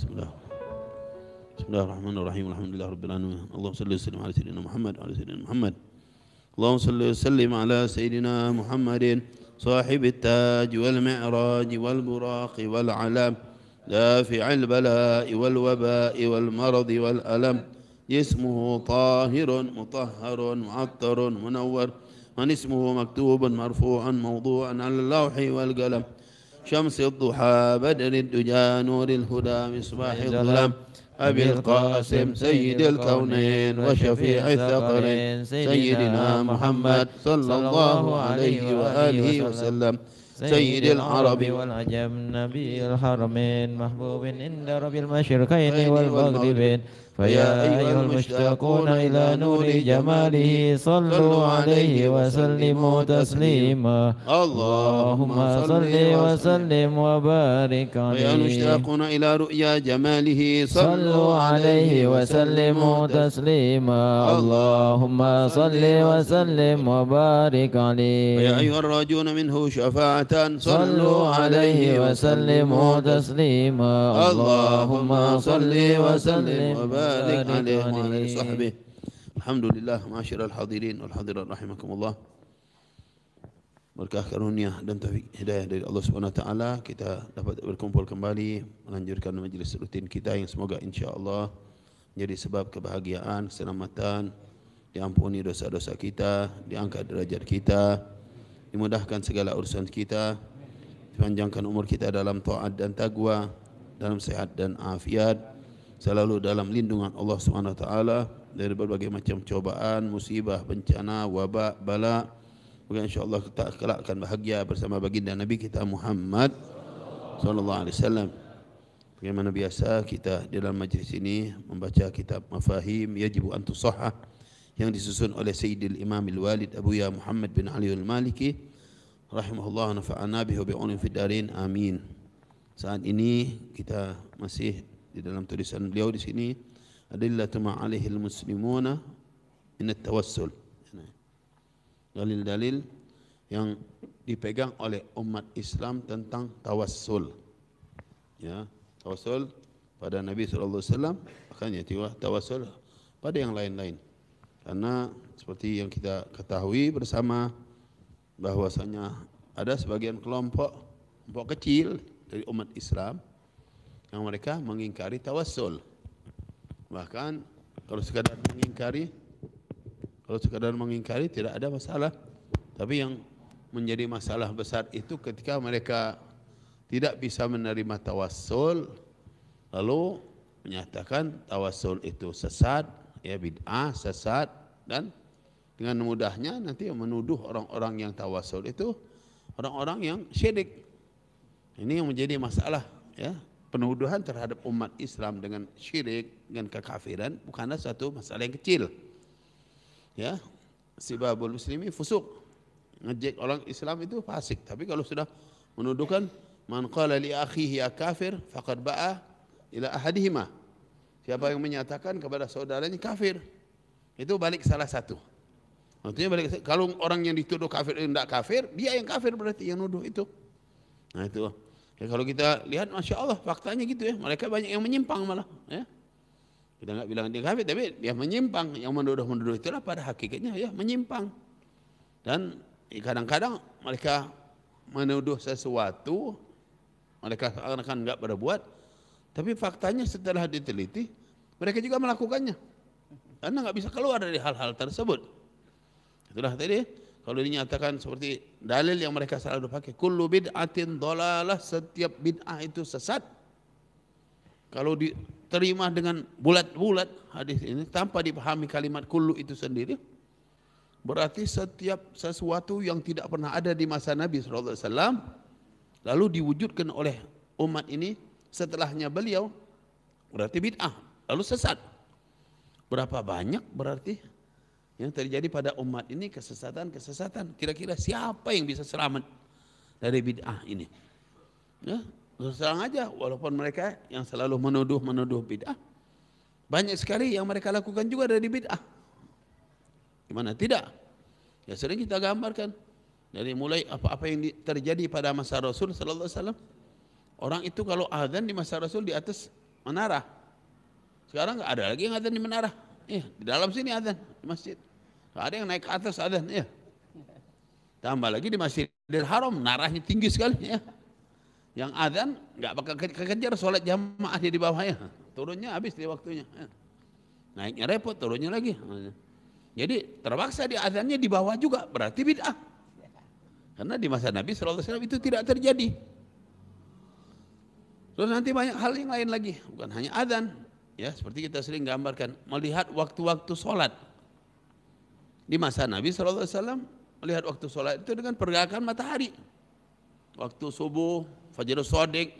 بسم الله بسم الله الرحمن الرحيم الحمد لله رب العالمين اللهم صل وسلم على سيدنا محمد وعلى سيدنا محمد اللهم صل وسلم على سيدنا محمد صاحب التاج والمعراج والبراق والعلام دافع البلاء والوباء والمرض والألم اسمه طاهر مطهر معطر منور من اسمه مكتوب مرفوعا موضوعا على اللوح والقلم شمس الضحى بدر الدجى نور الهدى مصباح الظلام أبي القاسم سيد الكونين وشفيع الثقلين سيدنا محمد صلى الله عليه وآله وسلم سيد العرب والعجم نبي الحرمين محبوب عند رب المشرقين والمغربين فيا أيها المشتاقون إلى نور جماله صلوا عليه وسلموا تسليما اللهم صل وسلم وبارك عليه فيا المشتاقون إلى رؤيا جماله صلوا عليه وسلموا تسليما اللهم صل وسلم وبارك عليه فيا أيها الراجون منه شفاعة صلوا عليه وسلموا تسليما اللهم صل وسلم وبارك آله وعلى صحبه الحمد لله معاشر الحاضرين والحاضرات رحمكم الله berkah karunia dan taufik hidayah dari Allah Subhanahu Wa taala kita dapat berkumpul kembali melanjutkan majlis rutin kita yang semoga insyaallah menjadi sebab kebahagiaan, keselamatan, diampuni dosa-dosa kita, diangkat derajat kita, dimudahkan segala urusan kita, dipanjangkan umur kita dalam taat dan taqwa, dalam sehat dan afiat selalu dalam lindungan Allah Subhanahu taala dari berbagai macam cobaan, musibah, bencana, wabak, bala. Semoga insyaallah kita kelak akan bahagia bersama baginda Nabi kita Muhammad sallallahu alaihi wasallam. Bagaimana biasa kita di dalam majlis ini membaca kitab Mafahim Yajibu Antu Sahha yang disusun oleh Sayyidil Imam Al-Walid Abu Ya Muhammad bin Ali Al-Maliki rahimahullah wa bihi wa bi'unin amin. Saat ini kita masih di dalam tulisan beliau di sini adillatu ma alaihi almuslimuna in at-tawassul dalil-dalil yang dipegang oleh umat Islam tentang tawassul ya tawassul pada Nabi saw. alaihi wasallam makanya tiwa tawassul pada yang lain-lain karena seperti yang kita ketahui bersama bahwasanya ada sebagian kelompok kelompok kecil dari umat Islam yang mereka mengingkari tawassul. Bahkan kalau sekadar mengingkari kalau sekadar mengingkari tidak ada masalah. Tapi yang menjadi masalah besar itu ketika mereka tidak bisa menerima tawassul lalu menyatakan tawassul itu sesat, ya bid'ah, sesat dan dengan mudahnya nanti menuduh orang-orang yang tawassul itu orang-orang yang syirik. Ini yang menjadi masalah ya penuduhan terhadap umat Islam dengan syirik dengan kekafiran bukanlah satu masalah yang kecil. Ya, si babul muslimi fusuk. Ngejek orang Islam itu fasik, tapi kalau sudah menuduhkan man qala li akhihi ya kafir faqad ba'a ila ahadihima. Siapa yang menyatakan kepada saudaranya kafir, itu balik salah satu. Artinya balik kalau orang yang dituduh kafir tidak eh, kafir, dia yang kafir berarti yang nuduh itu. Nah itu. Jadi ya, kalau kita lihat Masya Allah faktanya gitu ya. Mereka banyak yang menyimpang malah. Ya. Kita nggak bilang dia kafir tapi dia menyimpang. Yang menduduh-menduduh itulah pada hakikatnya ya menyimpang. Dan kadang-kadang mereka menuduh sesuatu. Mereka akan nggak buat, Tapi faktanya setelah diteliti mereka juga melakukannya. Karena nggak bisa keluar dari hal-hal tersebut. Itulah tadi Kalau dinyatakan seperti dalil yang mereka selalu pakai, kullu bid'atin dolalah, setiap bid'ah itu sesat. Kalau diterima dengan bulat-bulat hadis ini tanpa dipahami kalimat kullu itu sendiri, berarti setiap sesuatu yang tidak pernah ada di masa Nabi SAW lalu diwujudkan oleh umat ini setelahnya beliau berarti bid'ah lalu sesat berapa banyak berarti yang terjadi pada umat ini kesesatan-kesesatan. Kira-kira siapa yang bisa selamat dari bid'ah ini? Ya, terus terang aja walaupun mereka yang selalu menuduh-menuduh bid'ah banyak sekali yang mereka lakukan juga dari bid'ah. Gimana tidak? Ya sering kita gambarkan dari mulai apa-apa yang terjadi pada masa Rasul sallallahu alaihi wasallam. Orang itu kalau azan di masa Rasul di atas menara. Sekarang nggak ada lagi yang azan di menara. Iya, di dalam sini azan di masjid. Ada yang naik ke atas ada ya. Tambah lagi di Masjidil Haram narahnya tinggi sekali ya. Yang adzan nggak bakal kekejar sholat jamaahnya di bawah ya. Turunnya habis di waktunya. Ya. Naiknya repot, turunnya lagi. Jadi terpaksa di adzannya di bawah juga berarti bid'ah. Karena di masa Nabi SAW itu tidak terjadi. Terus nanti banyak hal yang lain lagi, bukan hanya adzan. Ya, seperti kita sering gambarkan, melihat waktu-waktu sholat di masa Nabi SAW melihat waktu sholat itu dengan pergerakan matahari. Waktu subuh, fajar sodik,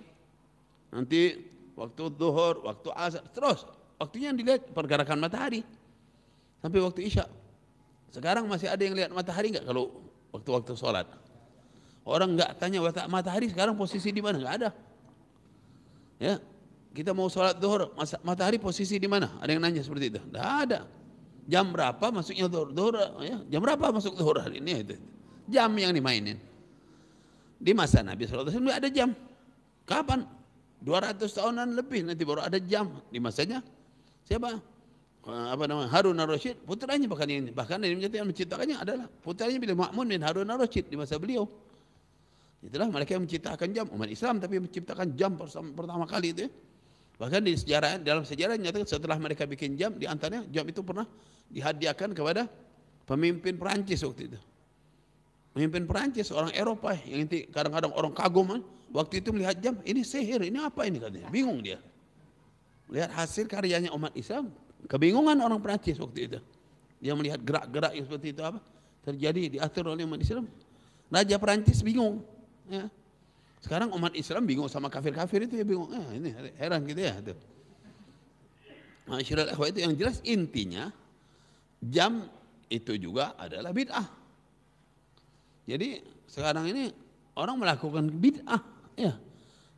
nanti waktu duhur, waktu asar, terus. Waktunya yang dilihat pergerakan matahari. Sampai waktu isya. Sekarang masih ada yang lihat matahari nggak kalau waktu-waktu sholat? Orang nggak tanya matahari sekarang posisi di mana? Nggak ada. Ya, kita mau sholat duhur, matahari posisi di mana? Ada yang nanya seperti itu? Enggak ada. Jam berapa masuknya dhuhr? ya, jam berapa masuk dhuhr hari ini itu, itu. Jam yang dimainin. Di masa Nabi SAW ada jam. Kapan? 200 tahunan lebih nanti baru ada jam di masanya. Siapa? Eh, apa nama Harun al Rashid putranya bahkan ini bahkan yang menciptakannya adalah putranya bila makmun bin Harun al Rashid di masa beliau itulah mereka yang menciptakan jam umat Islam tapi menciptakan jam pertama kali itu ya. Bahkan di sejarah dalam sejarah nyatakan setelah mereka bikin jam di antaranya jam itu pernah dihadiahkan kepada pemimpin Perancis waktu itu. Pemimpin Perancis orang Eropa yang inti kadang-kadang orang kagum eh, waktu itu melihat jam ini sihir ini apa ini katanya bingung dia. Melihat hasil karyanya umat Islam kebingungan orang Perancis waktu itu. Dia melihat gerak-gerak yang seperti itu apa terjadi diatur oleh umat Islam. Raja Perancis bingung. Ya. Sekarang umat Islam bingung sama kafir-kafir itu ya bingung. Ah, ini heran gitu ya. itu Masyarakat itu yang jelas intinya jam itu juga adalah bid'ah. Jadi sekarang ini orang melakukan bid'ah ya.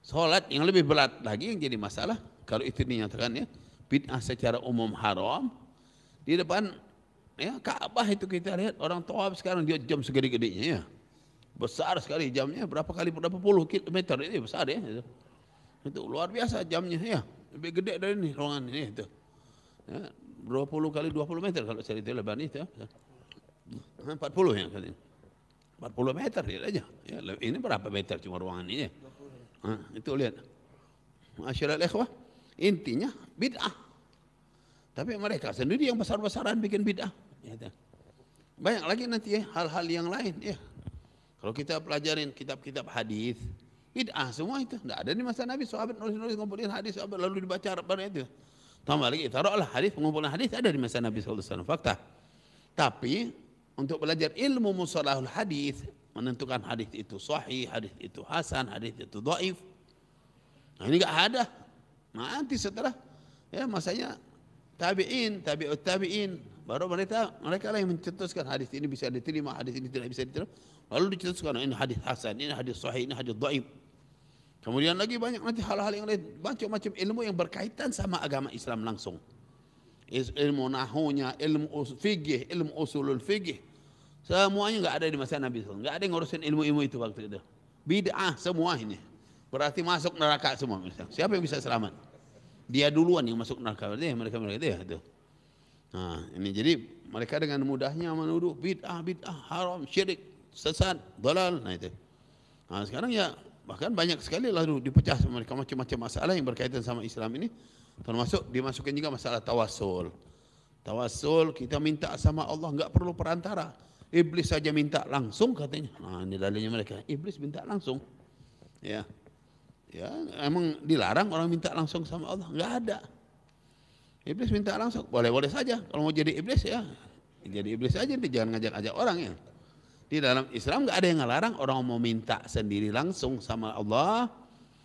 sholat yang lebih berat lagi yang jadi masalah kalau itu dinyatakan ya bid'ah secara umum haram di depan ya Ka'bah itu kita lihat orang tawaf sekarang dia jam segede-gedenya ya. besar sekali jamnya berapa kali berapa puluh kilometer ini besar ya itu. itu luar biasa jamnya ya lebih gede dari ini ruangan ini itu ya, puluh kali dua puluh meter kalau cerita lebar ini itu ha, yang tadi empat puluh meter ya aja ya, ini berapa meter cuma ruangan ini ya. nah, ha, itu lihat masyarakat ikhwah intinya bid'ah tapi mereka sendiri yang besar-besaran bikin bid'ah ya, banyak lagi nanti ya hal-hal yang lain ya kalau kita pelajarin kitab-kitab hadis, bid'ah semua itu. Tidak ada di masa Nabi sahabat nulis-nulis ngumpulin hadis sahabat lalu dibaca barang itu. Tambah lagi taruhlah hadis pengumpulan hadis ada di masa Nabi sallallahu alaihi fakta. Tapi untuk belajar ilmu musalahul hadis menentukan hadis itu sahih, hadis itu hasan, hadis itu dhaif. Nah, ini enggak ada. Nanti setelah ya masanya tabi'in, tabi'ut tabi'in baru mereka mereka lah yang mencetuskan hadis ini bisa diterima, hadis ini tidak bisa diterima. Lalu diceritakan ini hadis hasan, ini hadis sahih, ini hadis dhaif. Kemudian lagi banyak nanti hal-hal yang lain, banyak macam ilmu yang berkaitan sama agama Islam langsung. Ilmu nahunya, ilmu fikih, ilmu usulul fikih. Semuanya enggak ada di masa Nabi SAW. Enggak ada yang ngurusin ilmu-ilmu itu waktu itu. Bid'ah semua ini. Berarti masuk neraka semua. Misalnya. Siapa yang bisa selamat? Dia duluan yang masuk neraka. Dia, eh, mereka mereka dia ya, itu. Nah, ini jadi mereka dengan mudahnya menuduh bid'ah, bid'ah, haram, syirik sesat, dalal. Nah itu. Nah, ha, sekarang ya bahkan banyak sekali lalu dipecah mereka macam-macam masalah yang berkaitan sama Islam ini. Termasuk dimasukkan juga masalah tawasul. Tawasul kita minta sama Allah enggak perlu perantara. Iblis saja minta langsung katanya. Nah, ha, ini dalilnya mereka. Iblis minta langsung. Ya. Ya, emang dilarang orang minta langsung sama Allah? Enggak ada. Iblis minta langsung. Boleh-boleh saja. Kalau mau jadi iblis ya, jadi iblis saja. Jangan ngajak-ajak orang ya di dalam Islam nggak ada yang melarang orang mau minta sendiri langsung sama Allah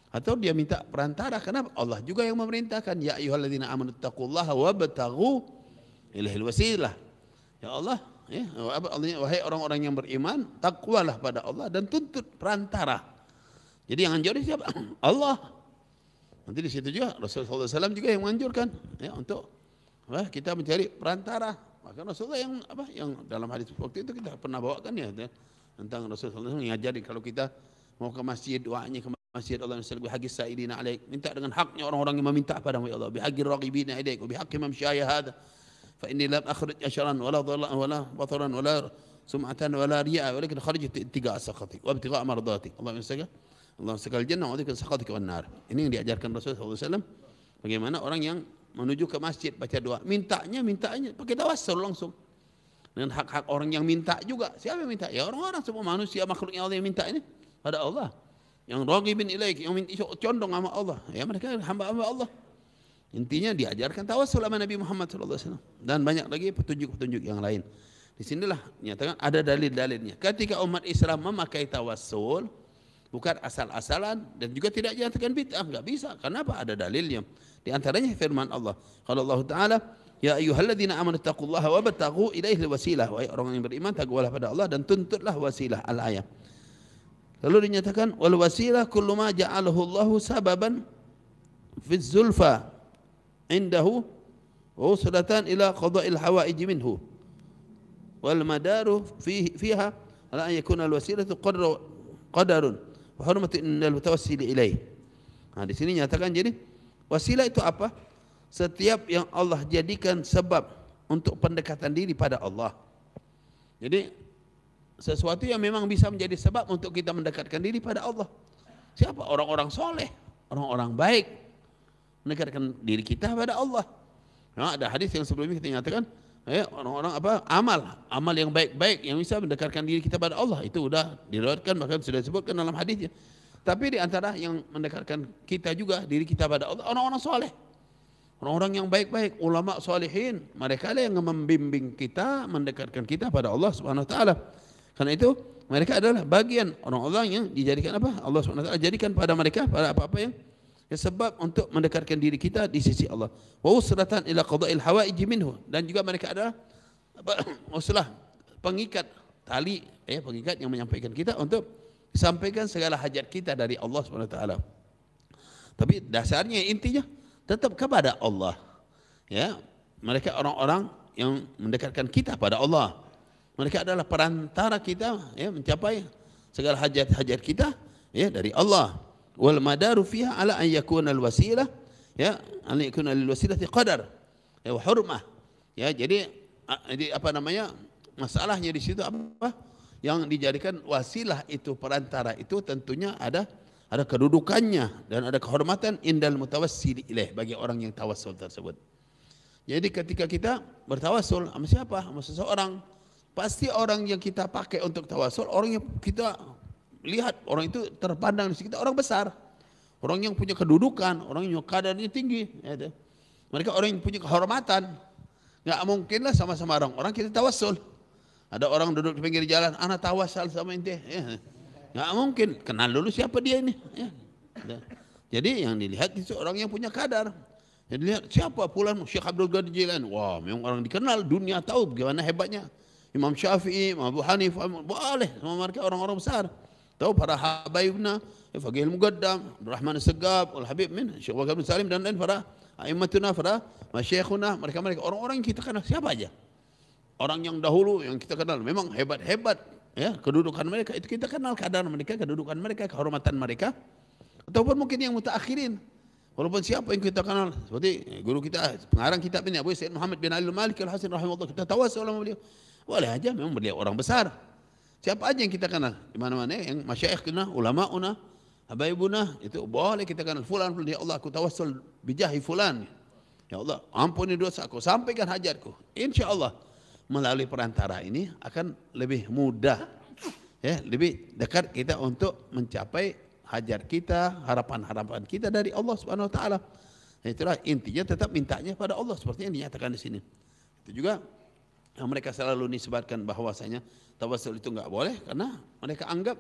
atau dia minta perantara kenapa Allah juga yang memerintahkan ya ayyuhalladzina amanu taqullaha wabtaghu ilahil wasilah ya Allah ya wahai orang-orang yang beriman takwalah pada Allah dan tuntut perantara jadi yang anjurin siapa Allah nanti di situ juga Rasulullah SAW juga yang menganjurkan ya untuk kita mencari perantara Ah, Karena Rasulullah yang apa yang dalam hadis waktu itu kita pernah bawakan ya tentang Rasulullah SAW mengajari kalau kita mau ke masjid doanya ke masjid Allah SWT bihagi sa'idina alaik minta dengan haknya orang-orang yang meminta kepada ya Allah bihagi raqibina alaik bihaq imam syaya hadha fa inni lam akhrij asharan wala dhalla wala bataran wala sum'atan wala ria'a walakin kharijat ittiqa sakhatik wa ittiqa mardatik Allah SWT Allah SWT aljanna wa dhikr sakhatik wa nar ini yang diajarkan Rasulullah SAW bagaimana orang yang menuju ke masjid baca doa. Mintanya, mintanya pakai tawasul langsung. Dengan hak-hak orang yang minta juga. Siapa yang minta? Ya orang-orang semua manusia makhluk yang Allah yang minta ini pada Allah. Yang rogi bin ilaik, yang minta condong sama Allah. Ya mereka hamba-hamba Allah. Intinya diajarkan tawasul sama Nabi Muhammad SAW. Dan banyak lagi petunjuk-petunjuk yang lain. Di sinilah nyatakan ada dalil-dalilnya. Ketika umat Islam memakai tawasul bukan asal-asalan dan juga tidak nyatakan bid'ah enggak bisa kenapa ada dalilnya di antaranya firman Allah kalau Allah taala ya ayyuhalladzina amanu taqullaha wabtaghu ilaihi alwasilah wahai orang yang beriman takwalah pada Allah dan tuntutlah wasilah al ayat lalu dinyatakan wal wasilah kullu ma ja'alahu Allahu sababan fi zulfa indahu usratan ila qada'il hawaij minhu wal madaru fi fiha ala an yakuna al wasilah qadarun hurmatu innal mutawassil ilaih. Nah ha, di sini nyatakan jadi wasilah itu apa? Setiap yang Allah jadikan sebab untuk pendekatan diri pada Allah. Jadi sesuatu yang memang bisa menjadi sebab untuk kita mendekatkan diri pada Allah. Siapa? Orang-orang soleh, orang-orang baik. Mendekatkan diri kita pada Allah. Nah, ha, ada hadis yang sebelumnya kita nyatakan, Ya, orang-orang apa? Amal, amal yang baik-baik yang bisa mendekarkan diri kita kepada Allah itu sudah diriwayatkan bahkan sudah disebutkan dalam hadisnya. Tapi di antara yang mendekarkan kita juga diri kita pada Allah orang-orang soleh, orang-orang yang baik-baik, ulama solehin, mereka lah yang membimbing kita mendekarkan kita pada Allah Subhanahu Wa Taala. Karena itu mereka adalah bagian orang-orang yang dijadikan apa Allah Subhanahu Wa Taala jadikan pada mereka pada apa-apa yang Ya, sebab untuk mendekatkan diri kita di sisi Allah. Wa usratan ila qada'il hawaiji minhu. Dan juga mereka adalah apa, usulah pengikat tali ya pengikat yang menyampaikan kita untuk sampaikan segala hajat kita dari Allah Subhanahu taala. Tapi dasarnya intinya tetap kepada Allah. Ya, mereka orang-orang yang mendekatkan kita pada Allah. Mereka adalah perantara kita ya mencapai segala hajat-hajat kita ya dari Allah wal madaru fiha ala an yakuna al wasilah ya an yakuna al wasilah qadar ya hurmah ya jadi apa namanya masalahnya di situ apa yang dijadikan wasilah itu perantara itu tentunya ada ada kedudukannya dan ada kehormatan indal mutawassil ilaih bagi orang yang tawassul tersebut. Jadi ketika kita bertawassul sama siapa? Sama seseorang. Pasti orang yang kita pakai untuk tawassul, orang yang kita lihat orang itu terpandang di sekitar orang besar. Orang yang punya kedudukan, orang yang kadarnya tinggi. Gitu. Ya mereka orang yang punya kehormatan. Tak mungkinlah sama-sama orang. Orang kita tawasul. Ada orang duduk di pinggir jalan, anak tawasal sama ente. Tidak ya. mungkin. Kenal dulu siapa dia ini. Ya. ya. Jadi yang dilihat itu orang yang punya kadar. Jadi lihat siapa pulang Syekh Abdul Ghani Jilan. Wah memang orang dikenal dunia tahu bagaimana hebatnya. Imam Syafi'i, Imam Abu Hanif, boleh. Semua mereka orang-orang besar. Tahu para habaibna, ya, Fakih Al-Muqaddam, Rahman Al-Sagab, Al-Habib Min, Syekh Wakil Salim dan lain lain para Aimatuna, para Masyekhuna, mereka-mereka orang-orang kita kenal siapa aja. Orang yang dahulu yang kita kenal memang hebat-hebat. ya Kedudukan mereka itu kita kenal keadaan mereka, kedudukan mereka, kehormatan mereka. Ataupun mungkin yang mutakhirin. Walaupun siapa yang kita kenal. Seperti guru kita, pengarang kitab ini, Abu Sayyid Muhammad bin Ali Al Malik Al-Hasin Rahimahullah. Kita tawas oleh beliau. Boleh aja memang beliau orang besar. Siapa aja yang kita kenal? Di mana-mana eh? yang masyayikh kena, ulama una, habaibuna, itu boleh kita kenal fulan fulan ya Allah aku tawassul bijahi fulan. Ya Allah, ampuni dosa aku, sampaikan hajatku. Insyaallah melalui perantara ini akan lebih mudah ya, lebih dekat kita untuk mencapai hajar kita, harapan-harapan kita dari Allah Subhanahu wa taala. Itulah intinya tetap mintanya pada Allah seperti yang dinyatakan di sini. Itu juga yang mereka selalu nisbatkan bahwasanya tawasul itu enggak boleh karena mereka anggap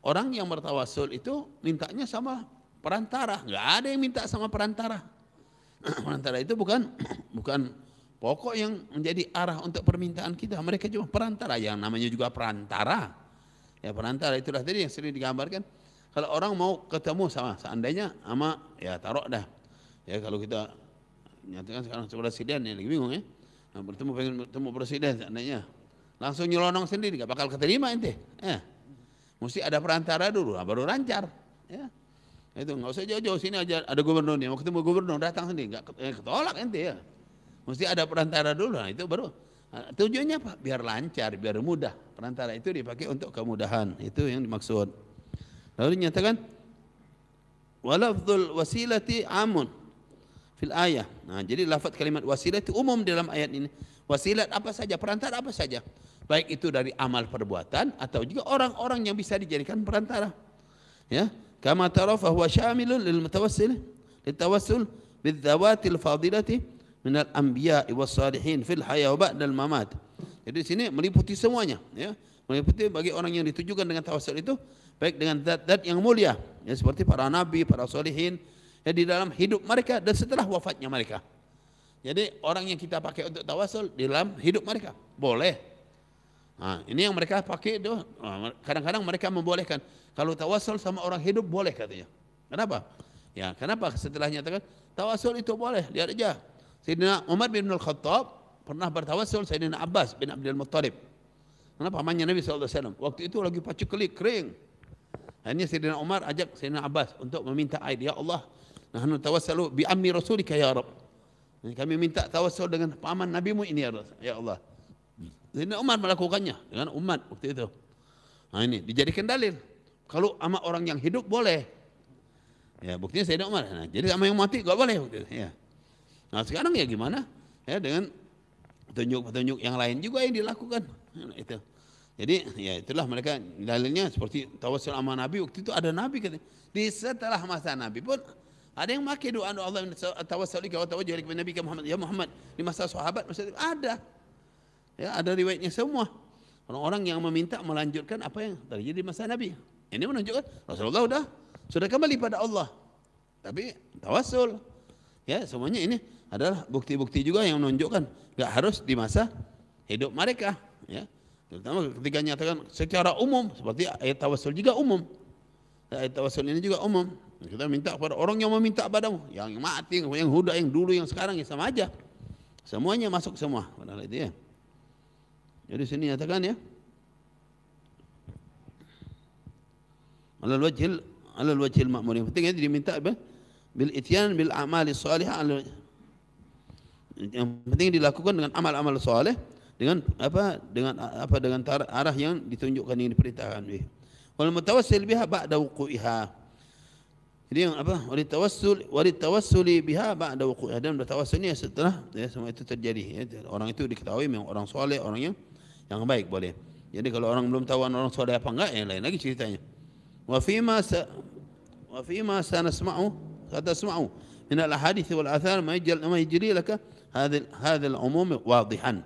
orang yang bertawasul itu mintanya sama perantara, enggak ada yang minta sama perantara. perantara itu bukan bukan pokok yang menjadi arah untuk permintaan kita. Mereka cuma perantara yang namanya juga perantara. Ya perantara itulah tadi yang sering digambarkan. Kalau orang mau ketemu sama seandainya sama ya taruh dah. Ya kalau kita nyatakan sekarang sudah sidian ya lagi bingung ya. Nah, bertemu pengen bertemu presiden anaknya. Langsung nyelonong sendiri, gak bakal keterima ente. Ya. Mesti ada perantara dulu, nah, baru lancar. Ya. Itu nggak usah jauh-jauh sini aja ada gubernurnya. Mau ketemu gubernur datang sendiri, nggak eh, ketolak ente ya. Mesti ada perantara dulu, nah itu baru. Nah, tujuannya apa? Biar lancar, biar mudah. Perantara itu dipakai untuk kemudahan. Itu yang dimaksud. Lalu dinyatakan walafdul wasilati amun fil ayah. Nah, jadi lafaz kalimat wasilah itu umum dalam ayat ini. Wasilat apa saja, perantara apa saja. Baik itu dari amal perbuatan atau juga orang-orang yang bisa dijadikan perantara. Ya, kama tara fa huwa syamilun lil mutawassil lit tawassul bidh dhawatil fadilati min al anbiya was salihin fil hayah wa ba'da al mamat. Jadi sini meliputi semuanya, ya. Meliputi bagi orang yang ditujukan dengan tawassul itu baik dengan zat-zat yang mulia, ya seperti para nabi, para salihin, ya, di dalam hidup mereka dan setelah wafatnya mereka. Jadi orang yang kita pakai untuk tawasul di dalam hidup mereka boleh. Nah, ha, ini yang mereka pakai itu ha, kadang-kadang mereka membolehkan kalau tawasul sama orang hidup boleh katanya. Kenapa? Ya, kenapa setelah nyatakan tawasul itu boleh, lihat aja. Sayyidina Umar bin Al-Khattab pernah bertawasul Sayyidina Abbas bin Abdul Muttalib. Kenapa pamannya Nabi SAW? Waktu itu lagi pacu kelik, kering. Hanya Sayyidina Umar ajak Sayyidina Abbas untuk meminta air. Ya Allah, Nahnu tawassalu bi ammi rasulika ya Rab. kami minta tawassul dengan paman nabi mu ini ya Allah. ya Allah. Ini Umar melakukannya dengan umat waktu itu. Nah ini dijadikan dalil. Kalau sama orang yang hidup boleh. Ya, buktinya saya Umar. Nah, jadi sama yang mati enggak boleh waktu itu. Ya. Nah, sekarang ya gimana? Ya dengan tunjuk-tunjuk yang lain juga yang dilakukan. Nah, itu. Jadi ya itulah mereka dalilnya seperti tawassul sama nabi waktu itu ada nabi katanya. Di setelah masa nabi pun ada yang makai doa doa Allah tawassalika wa tawajjahlik bin nabika ya Muhammad. Ya Muhammad, di masa sahabat masa itu ada. Ya, ada riwayatnya semua. Orang-orang yang meminta melanjutkan apa yang terjadi di masa Nabi. Ini menunjukkan Rasulullah sudah sudah kembali pada Allah. Tapi tawassul. Ya, semuanya ini adalah bukti-bukti juga yang menunjukkan enggak harus di masa hidup mereka, ya. Terutama ketika nyatakan secara umum seperti ayat tawassul juga umum. Ya, ayat tawassul ini juga umum. Kita minta kepada orang yang meminta padamu, yang mati, yang huda, yang dulu, yang sekarang, yang sama aja. Semuanya masuk semua. Padahal itu ya. Jadi sini nyatakan ya. Alal wajhil, alal wajhil ma'murin. Penting ya, dia minta apa? Bil ityan, bil amali salih. Yang penting dilakukan dengan amal-amal salih. Dengan apa? Dengan apa? Dengan arah yang ditunjukkan, yang diperintahkan. Kalau mutawassil biha ba'da wuku'iha. Wal mutawassil biha ba'da wuku'iha. Jadi yang apa? Wali tawassul, wali tawassuli biha ba'da wuqu'i dan bertawassul ini setelah ya, semua itu terjadi. Ya. Orang itu diketahui memang orang soleh, orang yang yang baik boleh. Jadi kalau orang belum tahu orang soleh apa enggak, yang lain lagi ceritanya. Wa fi ma sa wa fi ma sanasma'u kata sma'u min al hadits wal athar ma yajal ma yajri laka hadhil hadhil umum wadihan.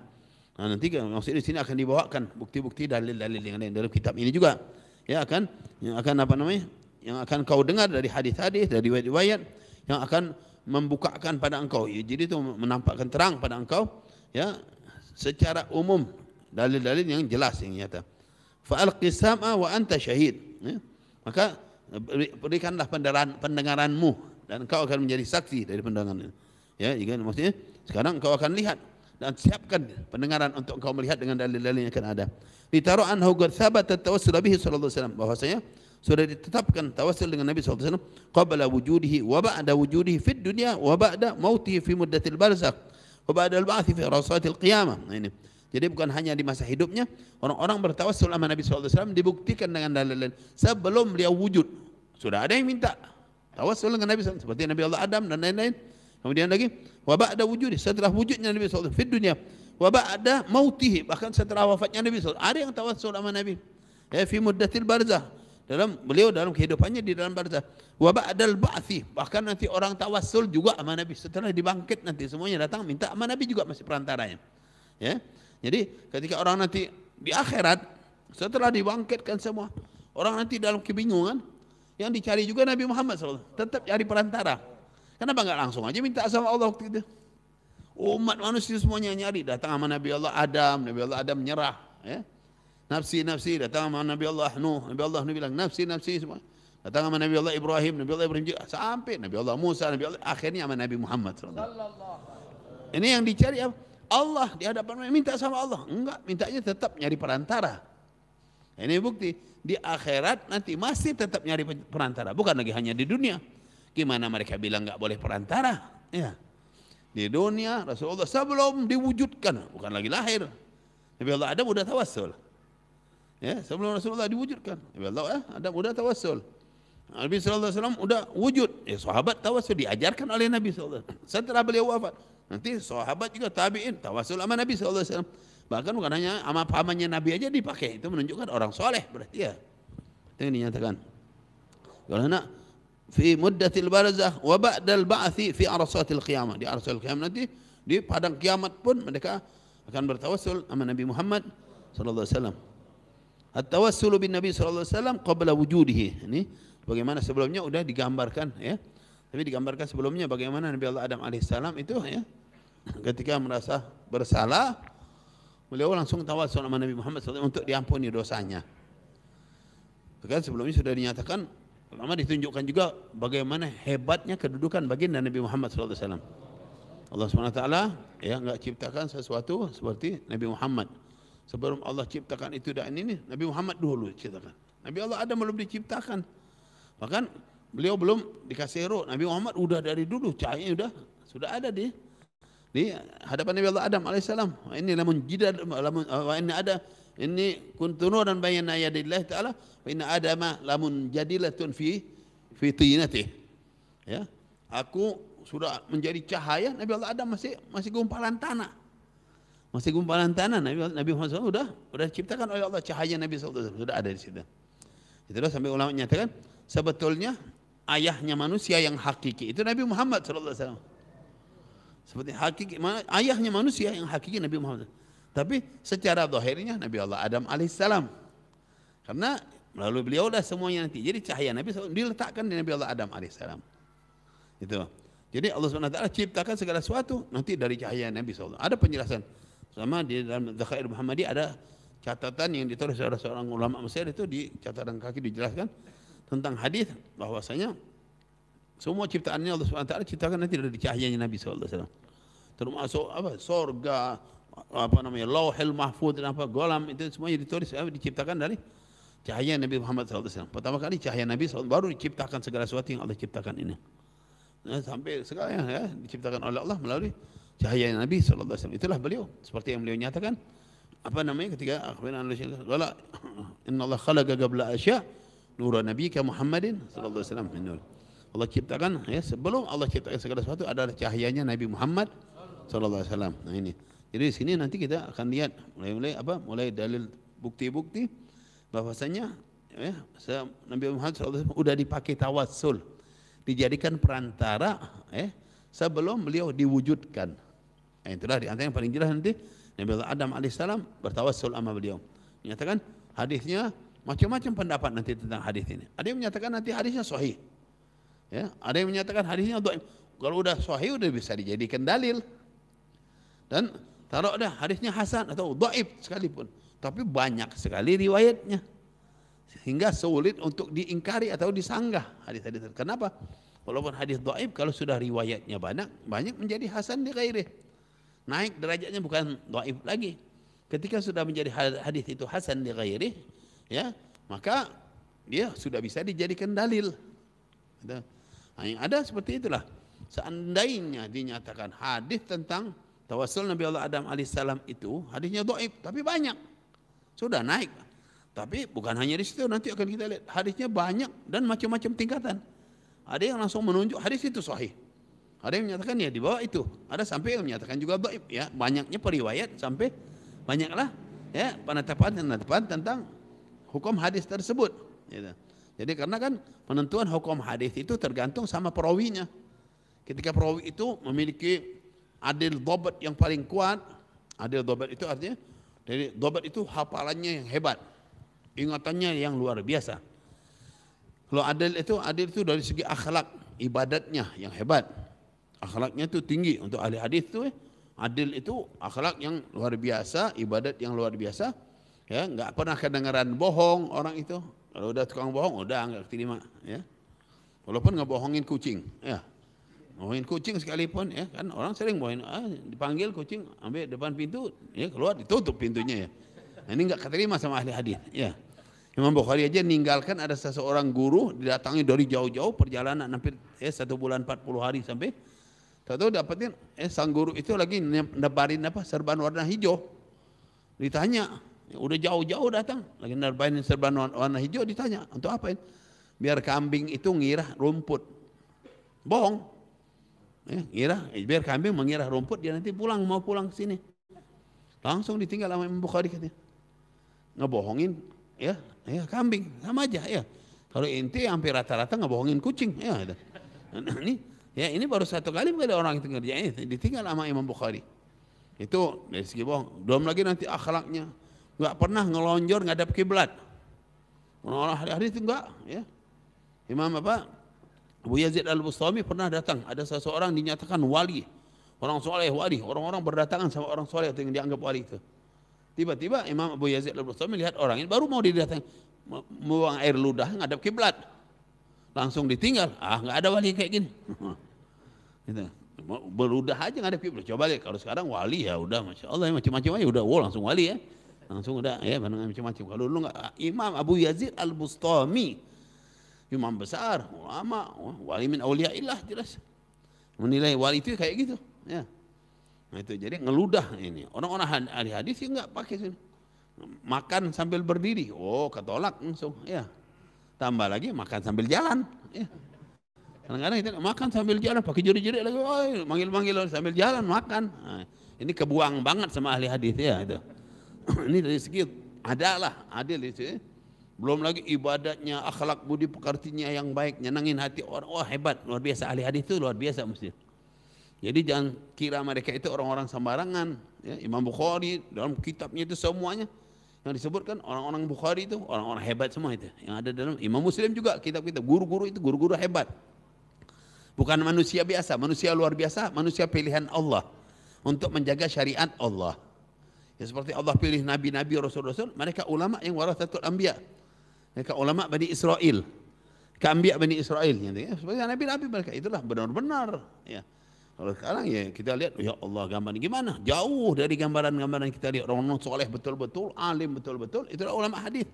Nah, nanti kan maksudnya di sini akan dibawakan bukti-bukti dalil-dalil yang ada dalam kitab ini juga. Ya akan yang akan apa namanya? yang akan kau dengar dari hadis-hadis, dari riwayat-riwayat yang akan membukakan pada engkau. Ya, jadi itu menampakkan terang pada engkau ya secara umum dalil-dalil yang jelas yang nyata. Fa al wa anta syahid. Ya. Maka berikanlah pendengaran, pendengaranmu dan kau akan menjadi saksi dari pendengaran. Ya, jika maksudnya sekarang kau akan lihat dan siapkan pendengaran untuk kau melihat dengan dalil-dalil yang akan ada. Ditaruh anhu gathabat tawassul bihi sallallahu alaihi wasallam bahwasanya sudah ditetapkan tawasul dengan Nabi SAW qabla wujudihi wa ba'da wujudihi fid dunya wa ba'da mautihi fi muddatil barzakh wa ba'da al ba'thi fi rasatil qiyamah ini jadi bukan hanya di masa hidupnya orang-orang bertawasul sama Nabi SAW dibuktikan dengan dalil lain sebelum dia wujud sudah ada yang minta tawasul dengan Nabi SAW seperti Nabi Allah Adam dan lain-lain kemudian lagi wa ba'da wujudihi setelah wujudnya Nabi SAW fid dunia, wa ba'da mautihi bahkan setelah wafatnya Nabi SAW ada yang tawasul sama Nabi ya fi muddatil barzakh dalam beliau dalam kehidupannya di dalam barzah wa ba'dal ba'thi bahkan nanti orang tawassul juga sama nabi setelah dibangkit nanti semuanya datang minta sama nabi juga masih perantaranya ya jadi ketika orang nanti di akhirat setelah dibangkitkan semua orang nanti dalam kebingungan yang dicari juga Nabi Muhammad SAW tetap cari perantara kenapa enggak langsung aja minta sama Allah waktu itu umat manusia semuanya nyari datang sama Nabi Allah Adam Nabi Allah Adam menyerah ya Nafsi, nafsi. Datang sama Nabi Allah Nuh. Nabi Allah Nuh bilang, nafsi, nafsi semua. Datang sama Nabi Allah Ibrahim. Nabi Allah Ibrahim juga. Sampai Nabi Allah Musa. Nabi Allah. Akhirnya sama Nabi Muhammad. Sallallahu ini yang dicari apa? Allah di hadapan mereka. minta sama Allah. Enggak, mintanya tetap nyari perantara. Ini bukti di akhirat nanti masih tetap nyari perantara, bukan lagi hanya di dunia. Gimana mereka bilang enggak boleh perantara? Ya. Di dunia Rasulullah sebelum diwujudkan, bukan lagi lahir. Nabi Allah Adam sudah tawassul. Ya, sebelum Rasulullah diwujudkan. Ya Allah ya, eh, adab udah tawassul. Nabi sallallahu alaihi wasallam udah wujud. Ya sahabat tawassul diajarkan oleh Nabi sallallahu alaihi wasallam. Setelah beliau wafat, nanti sahabat juga tabi'in tawassul sama Nabi sallallahu alaihi wasallam. Bahkan bukan hanya sama pamannya Nabi aja dipakai. Itu menunjukkan orang soleh berarti ya. Itu yang dinyatakan. Kalau nak fi muddatil barzah wa ba'dal ba'thi fi arsatil qiyamah. Di arsatil qiyamah nanti di padang kiamat pun mereka akan bertawassul sama Nabi Muhammad sallallahu alaihi wasallam. At-tawassulu bin Nabi sallallahu alaihi wasallam qabla wujudihi. Ini bagaimana sebelumnya sudah digambarkan ya. Tapi digambarkan sebelumnya bagaimana Nabi Allah Adam alaihi salam itu ya. Ketika merasa bersalah, beliau langsung tawassul sama Nabi Muhammad sallallahu untuk diampuni dosanya. Kan sebelumnya sudah dinyatakan Lama ditunjukkan juga bagaimana hebatnya kedudukan baginda Nabi Muhammad sallallahu alaihi wasallam. Allah Subhanahu wa taala ya enggak ciptakan sesuatu seperti Nabi Muhammad sebelum Allah ciptakan itu dan ini Nabi Muhammad dulu ciptakan Nabi Allah Adam belum diciptakan bahkan beliau belum dikasih roh Nabi Muhammad sudah dari dulu cahaya sudah sudah ada di di hadapan Nabi Allah Adam alaihissalam ini lamun jidad lamun eh, ini ada ini kuntunu dan bayan ayatillah taala wa ini ada ma lamun jadilah tun fi fi tinati ya aku sudah menjadi cahaya Nabi Allah Adam masih masih gumpalan tanah Mesti gumpalan tanah Nabi, Nabi Muhammad SAW sudah, sudah diciptakan oleh Allah cahaya Nabi SAW sudah ada di situ. Itu dah sampai ulama menyatakan sebetulnya ayahnya manusia yang hakiki itu Nabi Muhammad SAW. Seperti hakiki ayahnya manusia yang hakiki Nabi Muhammad. SAW. Tapi secara zahirnya Nabi Allah Adam alaihissalam. Karena melalui beliau dah semuanya nanti. Jadi cahaya Nabi SAW diletakkan di Nabi Allah Adam alaihissalam. Itu. Jadi Allah SWT ciptakan segala sesuatu nanti dari cahaya Nabi SAW. Ada penjelasan sama di dalam Zakhair Muhammadi ada catatan yang ditulis oleh seorang ulama Mesir itu di catatan kaki dijelaskan tentang hadis bahwasanya semua ciptaannya Allah Subhanahu wa taala ciptakan nanti dari cahayanya Nabi sallallahu alaihi wasallam. Termasuk apa? Surga, apa namanya? Lauhul Mahfuz dan apa? Golam itu semuanya ditulis apa? diciptakan dari cahaya Nabi Muhammad sallallahu alaihi wasallam. Pertama kali cahaya Nabi SAW, baru diciptakan segala sesuatu yang Allah ciptakan ini. Nah, sampai sekarang ya diciptakan oleh Allah melalui cahaya Nabi sallallahu alaihi wasallam itulah beliau seperti yang beliau nyatakan apa namanya ketika akhirnya Allah wala inna Allah khalaqa qabla asya nura nabika Muhammadin sallallahu alaihi wasallam Allah ciptakan ya sebelum Allah ciptakan segala sesuatu adalah cahayanya Nabi Muhammad sallallahu alaihi wasallam nah ini jadi di sini nanti kita akan lihat mulai-mulai apa mulai dalil bukti-bukti bahwasanya ya Nabi Muhammad sallallahu alaihi sudah dipakai tawassul dijadikan perantara ya sebelum beliau diwujudkan Yang nah, itulah di antara yang paling jelas nanti Nabi Allah Adam alaihissalam bertawassul sama beliau. Menyatakan hadisnya macam-macam pendapat nanti tentang hadis ini. Ada yang menyatakan nanti hadisnya sahih. Ya, ada yang menyatakan hadisnya dhaif. Kalau udah sahih udah bisa dijadikan dalil. Dan taruh dah hadisnya hasan atau do'ib sekalipun. Tapi banyak sekali riwayatnya. Sehingga sulit untuk diingkari atau disanggah hadis-hadis. Kenapa? Walaupun hadis do'ib kalau sudah riwayatnya banyak, banyak menjadi hasan di ghairih naik derajatnya bukan dhaif lagi ketika sudah menjadi hadis itu hasan di ghairi ya maka dia sudah bisa dijadikan dalil nah, yang ada seperti itulah seandainya dinyatakan hadis tentang tawasul Nabi Allah Adam alaihissalam itu hadisnya dhaif tapi banyak sudah naik tapi bukan hanya di situ nanti akan kita lihat hadisnya banyak dan macam-macam tingkatan ada yang langsung menunjuk hadis itu sahih ada yang menyatakan ya di bawah itu. Ada sampai yang menyatakan juga ya. Banyaknya periwayat sampai banyaklah ya penetapan-penetapan tentang hukum hadis tersebut. Gitu. Jadi karena kan penentuan hukum hadis itu tergantung sama perawinya. Ketika perawi itu memiliki adil dobat yang paling kuat, adil dobat itu artinya dari dobat itu hafalannya yang hebat, ingatannya yang luar biasa. Kalau adil itu adil itu dari segi akhlak, ibadatnya yang hebat, akhlaknya tu tinggi untuk ahli hadis tu eh, Adil itu akhlak yang luar biasa, ibadat yang luar biasa. Ya, enggak pernah kedengaran bohong orang itu. Kalau dah tukang bohong, sudah enggak terima, ya. Walaupun enggak bohongin kucing, ya. Bohongin kucing sekalipun, ya kan orang sering bohongin, ah, dipanggil kucing, ambil depan pintu, ya keluar ditutup pintunya ya. Nah, ini enggak keterima sama ahli hadis, ya. Imam Bukhari aja ninggalkan ada seseorang guru didatangi dari jauh-jauh perjalanan hampir ya, satu bulan 40 hari sampai Tahu-tahu dapetin eh sang guru itu lagi nebarin apa serban warna hijau. Ditanya, ya udah jauh-jauh datang lagi nebarin serban warna hijau ditanya, "Untuk apa ini?" Biar kambing itu ngira rumput. Bohong. Eh, ngira, eh, biar kambing mengira rumput dia nanti pulang mau pulang ke sini. Langsung ditinggal sama Imam Bukhari katanya. Ngebohongin ya, ya kambing sama aja ya. Kalau inti hampir rata-rata ngebohongin kucing ya. Ini Ya ini baru satu kali kali orang itu ngerjain, ditinggal sama Imam Bukhari. Itu dari segi bohong. Belum lagi nanti akhlaknya. Nggak pernah ngelonjor ngadap kiblat. Orang-orang hari-hari itu enggak. Ya. Imam apa? Abu Yazid al-Bustami pernah datang. Ada seseorang dinyatakan wali. Orang soleh wali. Orang-orang berdatangan sama orang soleh yang dianggap wali itu. Tiba-tiba Imam Abu Yazid al-Bustami lihat orang ini baru mau didatang Buang air ludah ngadap kiblat langsung ditinggal. Ah, nggak ada wali kayak gini. gitu. Berudah aja nggak ada ngadepi. Coba deh kalau sekarang wali ya udah masya Allah ya macam-macam aja udah wow langsung wali ya. Langsung udah ya macam-macam. Kalau dulu nggak ah, Imam Abu Yazid Al Bustami imam besar, ulama, wali min aulia ilah jelas. Menilai wali itu kayak gitu. Ya. Nah, itu jadi ngeludah ini. Orang-orang ahli hadis sih nggak pakai sini. Makan sambil berdiri. Oh, ketolak langsung. Ya, tambah lagi makan sambil jalan ya. kadang-kadang kita makan sambil jalan pakai jerit-jerit lagi oi manggil-manggil sambil jalan makan nah, ha. ini kebuang banget sama ahli hadis ya itu ini dari segi lah adil itu belum lagi ibadatnya akhlak budi pekertinya yang baik nyenangin hati orang wah hebat luar biasa ahli hadis itu luar biasa mesti jadi jangan kira mereka itu orang-orang sembarangan ya, Imam Bukhari dalam kitabnya itu semuanya yang disebutkan orang-orang Bukhari itu orang-orang hebat semua itu yang ada dalam Imam Muslim juga kitab kita guru-guru itu guru-guru hebat bukan manusia biasa manusia luar biasa manusia pilihan Allah untuk menjaga syariat Allah ya seperti Allah pilih nabi-nabi rasul-rasul mereka ulama yang warasatul anbiya mereka ulama Bani Israel ke Bani Israel gitu ya. seperti nabi-nabi mereka itulah benar-benar ya Kalau sekarang ya kita lihat ya Allah gambaran gimana? Jauh dari gambaran-gambaran kita lihat orang-orang soleh betul-betul, alim betul-betul, itu adalah ulama hadis.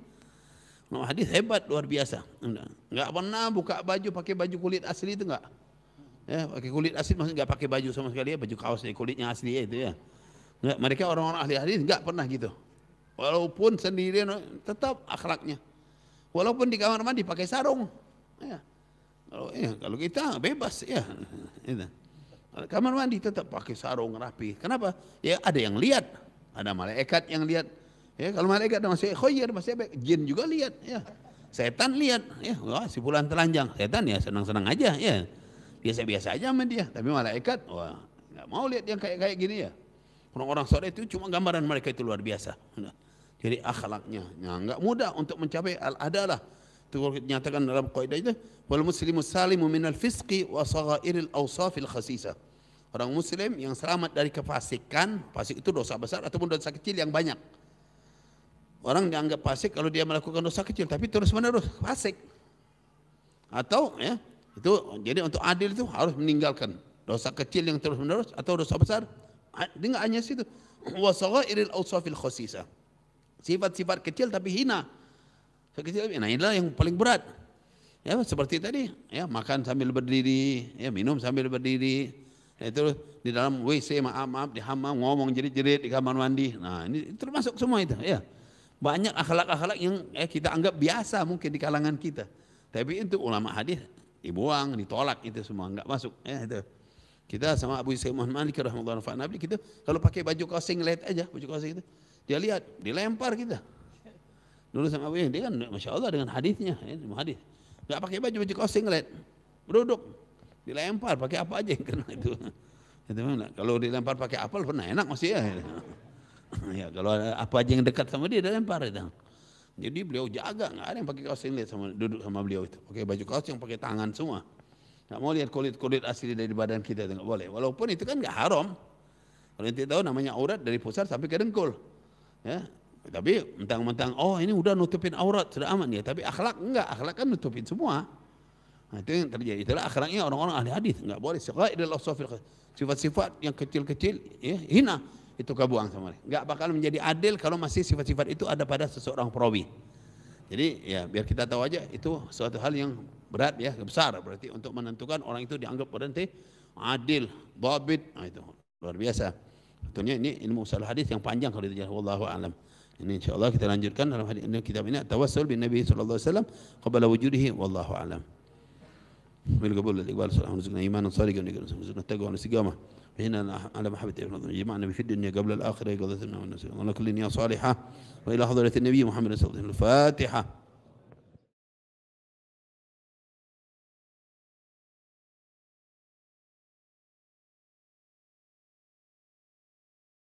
Ulama hadis hebat luar biasa. Enggak pernah buka baju pakai baju kulit asli itu enggak. Ya, pakai kulit asli maksudnya enggak pakai baju sama sekali ya, baju kaos dari kulitnya asli ya, itu ya. Enggak, mereka orang-orang ahli hadis enggak pernah gitu. Walaupun sendiri tetap akhlaknya. Walaupun di kamar mandi pakai sarung. Ya. Kalau, ya, kalau kita bebas ya. Itu. Ya. Eh, kamar mandi tetap pakai sarung rapi. Kenapa? Ya ada yang lihat, ada malaikat yang lihat. Ya kalau malaikat ada masih khoyir masih baik. Jin juga lihat. Ya setan lihat. Ya wah si bulan telanjang setan ya senang senang aja. Ya biasa biasa aja sama dia. Tapi malaikat wah nggak mau lihat yang kayak kayak gini ya. Orang-orang sore itu cuma gambaran mereka itu luar biasa. Jadi akhlaknya nggak mudah untuk mencapai al adalah itu nyatakan dalam kaidah itu wal muslimu salimu minal fisqi wa sagairil awsafil khasisah Orang muslim yang selamat dari kefasikan, fasik itu dosa besar ataupun dosa kecil yang banyak. Orang dianggap fasik kalau dia melakukan dosa kecil tapi terus-menerus fasik. Atau ya, itu jadi untuk adil itu harus meninggalkan dosa kecil yang terus-menerus atau dosa besar. dengan hanya situ. Wa saghairil awsafil khosisa. Sifat-sifat kecil tapi hina. Kecil, nah inilah yang paling berat. Ya, seperti tadi, ya makan sambil berdiri, ya minum sambil berdiri, itu eh, di dalam WC maaf maaf di hamam ngomong jerit jerit di kamar mandi nah ini termasuk semua itu ya banyak akhlak akhlak yang eh, kita anggap biasa mungkin di kalangan kita tapi itu ulama hadis dibuang ditolak itu semua enggak masuk ya itu kita sama Abu Sayyid Muhammad Malik rahmatullah Nabi kita kalau pakai baju kaos singlet aja baju kaos itu dia lihat dilempar kita dulu sama Abu Isa dia kan masya Allah dengan hadisnya ya, hadis nggak pakai baju baju kaos singlet duduk dilempar pakai apa aja yang kena itu itu mana kalau dilempar pakai apel pernah enak masih ya ya kalau apa aja yang dekat sama dia dilempar itu jadi beliau jaga nggak ada yang pakai kaos singlet sama duduk sama beliau itu pakai baju kaos yang pakai tangan semua nggak mau lihat kulit kulit asli dari badan kita itu nggak boleh walaupun itu kan nggak haram kalau tidak tahu namanya aurat dari pusar sampai ke dengkul ya tapi mentang-mentang oh ini udah nutupin aurat sudah aman ya tapi akhlak enggak akhlak kan nutupin semua Ha, itu yang terjadi. Itulah akhirnya orang-orang ahli hadis enggak boleh sifat Sifat-sifat yang kecil-kecil ya, hina itu kau buang sama dia. Enggak bakal menjadi adil kalau masih sifat-sifat itu ada pada seseorang perawi. Jadi ya biar kita tahu aja itu suatu hal yang berat ya besar berarti untuk menentukan orang itu dianggap berhenti adil babit nah, ha, itu luar biasa. Tentunya ini ilmu salah hadis yang panjang kalau dijelaskan. Allah a'lam. Ini insyaallah kita lanjutkan dalam hadis ini kitab ini tawassul bin nabi sallallahu alaihi wasallam qabla wujudihi wallahu a'lam. من بالقبول الإقبال صلاح ورزقنا إيمانا صادقا ورزقنا التقوى والاستقامة حين على محبة ابن الله جمعنا في الدنيا قبل الآخرة قضيتنا والنسيان وعلى كل نية صالحة وإلى حضرة النبي محمد صلى الله عليه وسلم الفاتحة